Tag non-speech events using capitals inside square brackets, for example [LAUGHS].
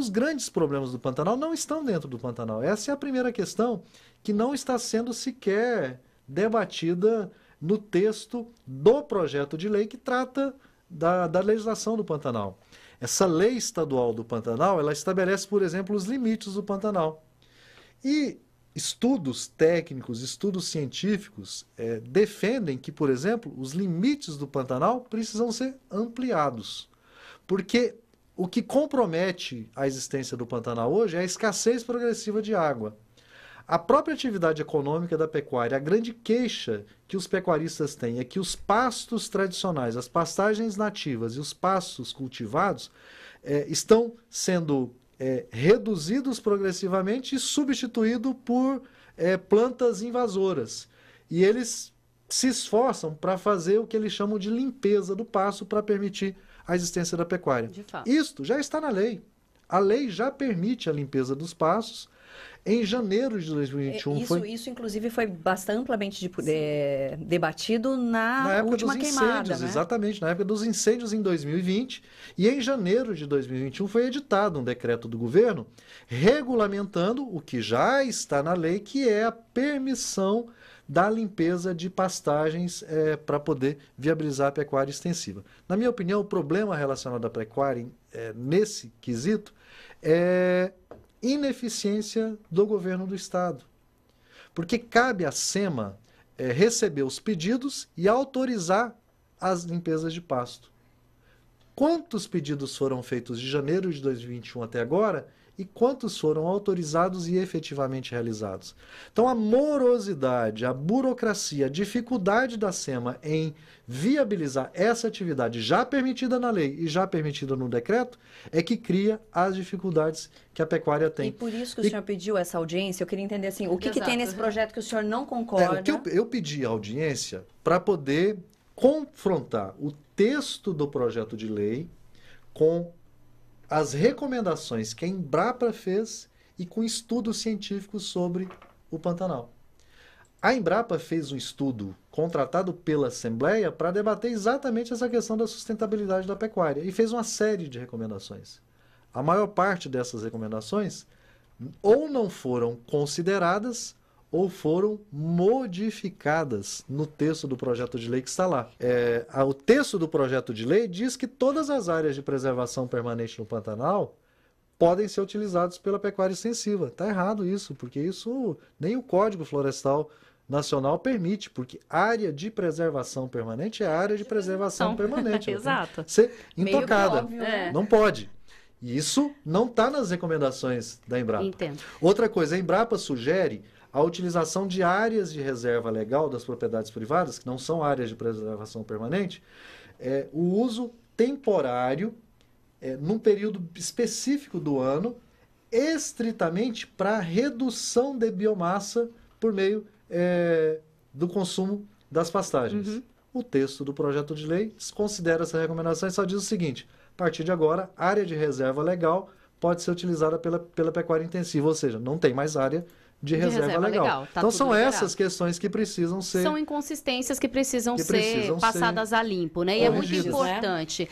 Os grandes problemas do Pantanal não estão dentro do Pantanal. Essa é a primeira questão que não está sendo sequer debatida no texto do projeto de lei que trata da, da legislação do Pantanal. Essa lei estadual do Pantanal, ela estabelece, por exemplo, os limites do Pantanal. E estudos técnicos, estudos científicos é, defendem que, por exemplo, os limites do Pantanal precisam ser ampliados. Porque o que compromete a existência do Pantanal hoje é a escassez progressiva de água. A própria atividade econômica da pecuária, a grande queixa que os pecuaristas têm é que os pastos tradicionais, as pastagens nativas e os pastos cultivados é, estão sendo é, reduzidos progressivamente e substituídos por é, plantas invasoras. E eles se esforçam para fazer o que eles chamam de limpeza do passo para permitir a existência da pecuária. De fato. Isto já está na lei. A lei já permite a limpeza dos passos. Em janeiro de 2021 é, isso, foi... Isso, inclusive, foi bastante amplamente de, debatido na, na época última dos queimada, incêndios, né? Exatamente, na época dos incêndios em 2020. E em janeiro de 2021 foi editado um decreto do governo regulamentando o que já está na lei, que é a permissão da limpeza de pastagens é, eh, para poder viabilizar a pecuária extensiva. Na minha opinião, o problema relacionado à pecuária é, nesse quesito é ineficiência do governo do Estado. Porque cabe à SEMA é, receber os pedidos e autorizar as limpezas de pasto quantos pedidos foram feitos de janeiro de 2021 até agora e quantos foram autorizados e efetivamente realizados. Então, a morosidade, a burocracia, a dificuldade da SEMA em viabilizar essa atividade já permitida na lei e já permitida no decreto é que cria as dificuldades que a pecuária tem. E por isso que o e... senhor pediu essa audiência, eu queria entender assim, o que, que tem nesse projeto que o senhor não concorda? É, o que eu, eu pedi a audiência para poder confrontar o texto do projeto de lei com as recomendações que a Embrapa fez e com estudos científicos sobre o Pantanal. A Embrapa fez um estudo contratado pela Assembleia para debater exatamente essa questão da sustentabilidade da pecuária e fez uma série de recomendações. A maior parte dessas recomendações ou não foram consideradas ou foram modificadas no texto do projeto de lei que está lá. É, o texto do projeto de lei diz que todas as áreas de preservação permanente no Pantanal podem ser utilizadas pela pecuária extensiva. Está errado isso, porque isso nem o Código Florestal Nacional permite, porque área de preservação permanente é área de preservação permanente. [LAUGHS] Né? Exato. Ser intocada. Óbvio, né? Não pode. isso não está nas recomendações da Embrapa. Entendo. Outra coisa, a Embrapa sugere a utilização de áreas de reserva legal das propriedades privadas, que não são áreas de preservação permanente, é, o uso temporário, é, num período específico do ano, estritamente para redução de biomassa por meio é, do consumo das pastagens. Uhum. O texto do projeto de lei considera essa recomendação e só diz o seguinte: a partir de agora, área de reserva legal pode ser utilizada pela, pela pecuária intensiva, ou seja, não tem mais área de, de reserva, legal. legal. Tá então são liberado. essas questões que precisam ser. São inconsistências que precisam, que precisam ser passadas ser a limpo, né? E é muito né? importante. Né?